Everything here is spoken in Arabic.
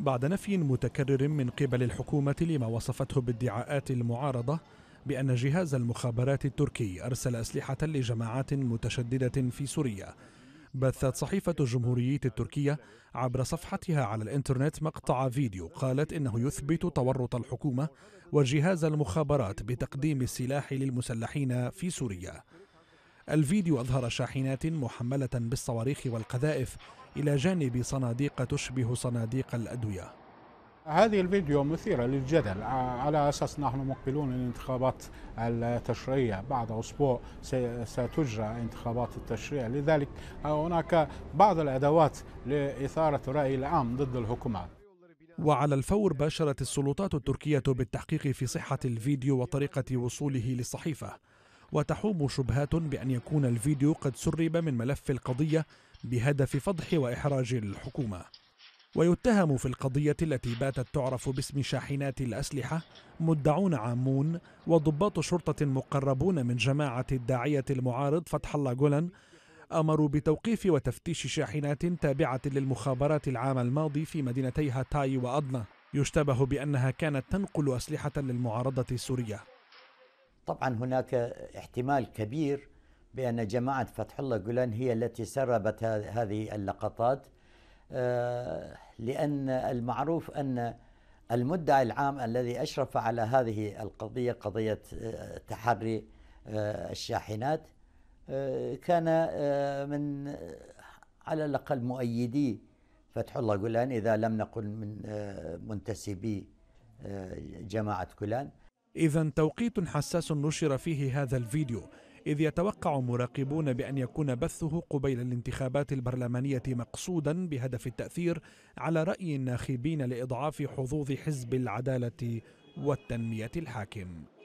بعد نفي متكرر من قبل الحكومة لما وصفته بادعاءات المعارضة بأن جهاز المخابرات التركي أرسل أسلحة لجماعات متشددة في سوريا بثت صحيفة الجمهورية التركية عبر صفحتها على الإنترنت مقطع فيديو قالت إنه يثبت تورط الحكومة وجهاز المخابرات بتقديم السلاح للمسلحين في سوريا الفيديو أظهر شاحنات محملة بالصواريخ والقذائف إلى جانب صناديق تشبه صناديق الأدوية هذه الفيديو مثيرة للجدل آه، على أساس نحن مقبلون الانتخابات التشريعية بعد أسبوع ستجرى انتخابات التشريع لذلك آه، هناك بعض الأدوات لإثارة رأي العام ضد الحكومات وعلى الفور باشرت السلطات التركية بالتحقيق في صحة الفيديو وطريقة وصوله للصحيفة وتحوم شبهات بأن يكون الفيديو قد سرب من ملف القضية بهدف فضح وإحراج الحكومة ويتهم في القضية التي باتت تعرف باسم شاحنات الأسلحة مدعون عامون وضباط شرطة مقربون من جماعة الداعية المعارض فتح الله جولان أمروا بتوقيف وتفتيش شاحنات تابعة للمخابرات العام الماضي في مدينتي هاتاي وأضنا يشتبه بأنها كانت تنقل أسلحة للمعارضة السورية طبعا هناك احتمال كبير بأن جماعة فتح الله جولان هي التي سربت هذه اللقطات آه، لأن المعروف أن المدعي العام الذي أشرف على هذه القضية قضية آه، تحري آه، الشاحنات كان من على الأقل مؤيدي فتح الله جولان إذا لم نقل من منتسبي جماعة كولان إذا توقيت حساس نشر فيه هذا الفيديو إذ يتوقع مراقبون بأن يكون بثه قبيل الانتخابات البرلمانية مقصودا بهدف التأثير على رأي الناخبين لإضعاف حظوظ حزب العدالة والتنمية الحاكم